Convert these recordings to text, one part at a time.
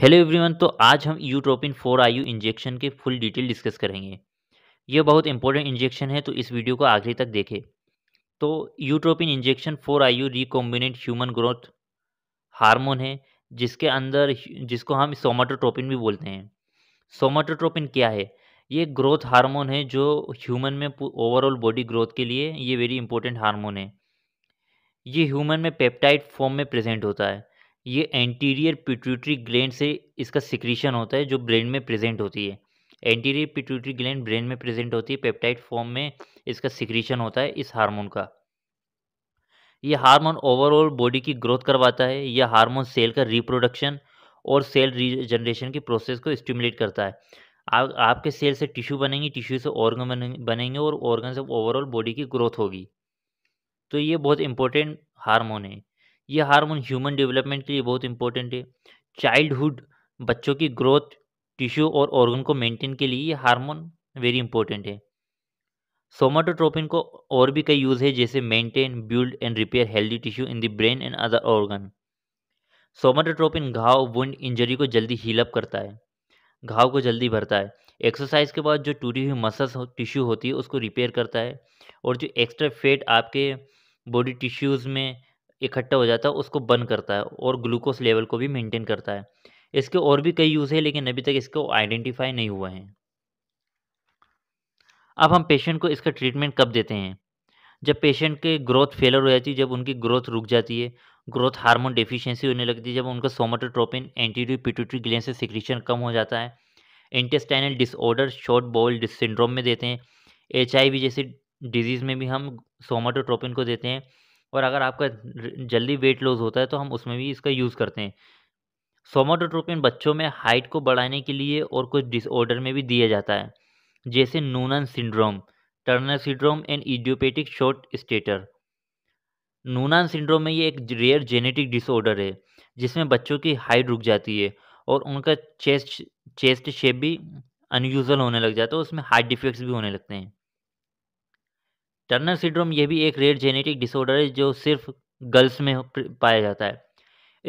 hello everyone तो आज हम यूट्रोपिन फोर आयु इंजेक्शन के फुल डिटेल डिस्कस करेंगे यह बहुत इंपॉर्टेंट इंजेक्शन है तो इस वीडियो को आखिरी तक देखें तो Utropin injection four IU recombinant human growth hormone है जिसके अंदर जिसको हम सोमाटोट्रोपिन भी बोलते हैं सोमाटोट्रोपिन क्या है ये ग्रोथ हारमोन है जो ह्यूमन में ओवरऑल बॉडी ग्रोथ के लिए ये वेरी इंपॉर्टेंट हारमोन है ये ह्यूमन में पेप्टाइड फॉर्म में प्रेजेंट होता है ये एंटीरियर पिट्यूटरी ग्लैंड से इसका सिक्रीशन होता है जो ब्रेन में प्रेजेंट होती है एंटीरियर पिट्यूटरी ग्लैंड ब्रेन में प्रेजेंट होती है पेप्टाइड फॉर्म में इसका सिक्रीशन होता है इस हार्मोन का ये हार्मोन ओवरऑल बॉडी की ग्रोथ करवाता है यह हार्मोन सेल का रिप्रोडक्शन और सेल रीजनरेशन की प्रोसेस को स्टिमुलेट करता है आप आपके सेल से टिश्यू बनेंगी टिश्यू से ऑर्गन बनेंगे और ऑर्गन से ओवरऑल बॉडी की ग्रोथ होगी तो ये बहुत इंपॉर्टेंट हार्मोन है ये हार्मोन ह्यूमन डेवलपमेंट के लिए बहुत इंपॉर्टेंट है चाइल्डहुड बच्चों की ग्रोथ टिश्यू और ऑर्गन को मेंटेन के लिए ये हार्मोन वेरी इंपॉर्टेंट है सोमाटोट्रोपिन को और भी कई यूज़ है जैसे maintain build and repair healthy tissue in the brain and other organ somatotropin घाव वुंड इंजरी को जल्दी हीलअप करता है घाव को जल्दी भरता है एक्सरसाइज के बाद जो टूटी हुई मसल्स टिश्यू होती है उसको रिपेयर करता है और जो एक्स्ट्रा फैट आपके बॉडी टिश्यूज़ में इकट्ठा हो जाता है उसको बंद करता है और ग्लूकोज लेवल को भी मेंटेन करता है इसके और भी कई यूज़ है लेकिन अभी तक इसको आइडेंटिफाई नहीं हुआ है अब हम पेशेंट को इसका ट्रीटमेंट कब देते हैं जब पेशेंट के ग्रोथ फेलर हो जाती है जब उनकी ग्रोथ रुक जाती है ग्रोथ हार्मोन डेफिशिएंसी होने लगती है जब उनका सोमाटोट्रोपिन एंटीडी पिट्यूटरी ग्लैंड से सिक्रीशन कम हो जाता है intestinal disorder short bowel syndrome में देते हैं एच जैसी डिजीज़ में भी हम सोमाटोट्रोपिन को देते हैं और अगर आपका जल्दी वेट लॉस होता है तो हम उसमें भी इसका यूज़ करते हैं सोमाटोट्रोपिन बच्चों में हाइट को बढ़ाने के लिए और कुछ डिसऑर्डर में भी दिया जाता है जैसे Noonan syndrome Turner syndrome and idiopathic short stature Noonan syndrome में ये एक रेयर जेनेटिक डिसऑर्डर है जिसमें बच्चों की हाइट रुक जाती है और उनका चेस्ट चेस्ट शेप भी अनयूजल होने लग जाता है उसमें हार्ट डिफेक्ट्स भी होने लगते हैं टर्नर सिंड्रोम यह भी एक रेयर जेनेटिक डिसऑर्डर है जो सिर्फ गर्ल्स में पाया जाता है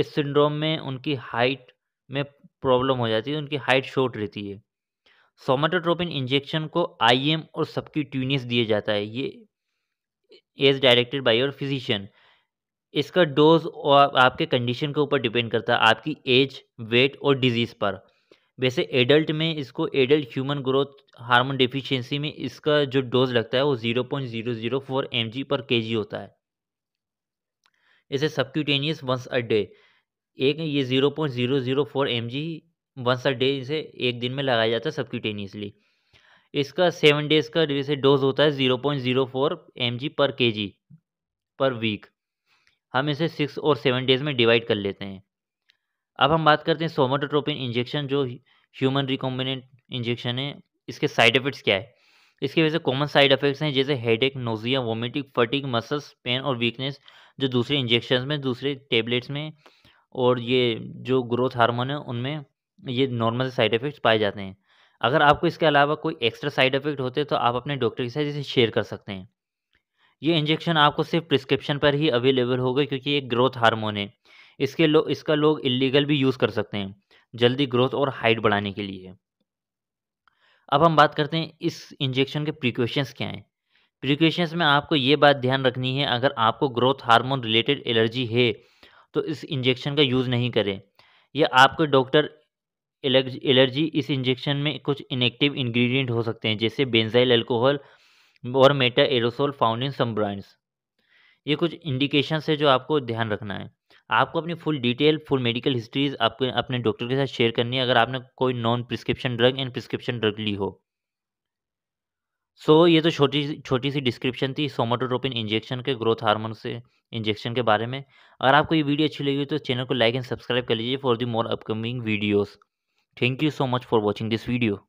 इस सिंड्रोम में उनकी हाइट में प्रॉब्लम हो जाती है उनकी हाइट शॉर्ट रहती है सोमाटोट्रोपिन इंजेक्शन को आईएम और ट्यूनियस दिया जाता है ये as directed by your physician इसका डोज और आपके कंडीशन के ऊपर डिपेंड करता है आपकी एज वेट और डिजीज़ पर वैसे एडल्ट में इसको adult human growth hormone deficiency में इसका जो डोज लगता है वो zero point zero zero four M G per K जी होता है इसे सबक्यूटेनियस वंस अ डे एक ये zero point zero zero four M G once a day इसे एक दिन में लगाया जाता है सबक्यूटेनियसली इसका सेवन डेज़ का जैसे डोज होता है zero point zero four M G per K जी पर वीक हम इसे सिक्स और सेवन डेज़ में डिवाइड कर लेते हैं अब हम बात करते हैं सोमाटोट्रोपिन इंजेक्शन जो ह्यूमन रिकॉम्बिनेंट इंजेक्शन है इसके साइड इफेक्ट्स क्या है इसके वजह से कॉमन साइड इफेक्ट्स हैं जैसे headache nausea vomiting fatigue muscles pain और वीकनेस जो दूसरे इंजेक्शन में दूसरे टेबलेट्स में और ये जो ग्रोथ हार्मोन है उनमें ये नॉर्मल साइड इफेक्ट्स पाए जाते हैं अगर आपको इसके अलावा कोई एक्स्ट्रा साइड इफेक्ट होते हैं तो आप अपने डॉक्टर के साथ इसे शेयर कर सकते हैं ये इंजेक्शन आपको सिर्फ प्रिस्क्रिप्शन पर ही अवेलेबल होगा क्योंकि ये ग्रोथ हार्मोन है इसके लोग इसका लोग इलीगल भी यूज़ कर सकते हैं जल्दी ग्रोथ और हाइट बढ़ाने के लिए अब हम बात करते हैं इस इंजेक्शन के प्रिकॉशंस क्या हैं प्रिकॉशंस में आपको ये बात ध्यान रखनी है अगर आपको ग्रोथ हार्मोन रिलेटेड एलर्जी है तो इस इंजेक्शन का यूज़ नहीं करें या आपके डॉक्टर एलर्जी इस इंजेक्शन में कुछ इनेक्टिव इंग्रेडिएंट हो सकते हैं जैसे बेंजाइल अल्कोहल और meta aerosol found in some brands ये कुछ इंडिकेशंस है जो आपको ध्यान रखना है आपको अपनी full detail full medical histories आपके अपने डॉक्टर के साथ शेयर करनी है अगर आपने कोई non prescription drug and prescription drug ली हो सो so, ये तो छोटी छोटी सी डिस्क्रिप्शन थी सोमाटोट्रोपिन इंजेक्शन के ग्रोथ हार्मोन से इंजेक्शन के बारे में अगर आपको ये वीडियो अच्छी लगी तो चैनल को लाइक एंड सब्सक्राइब कर लीजिए for the more upcoming videos thank you so much for watching this video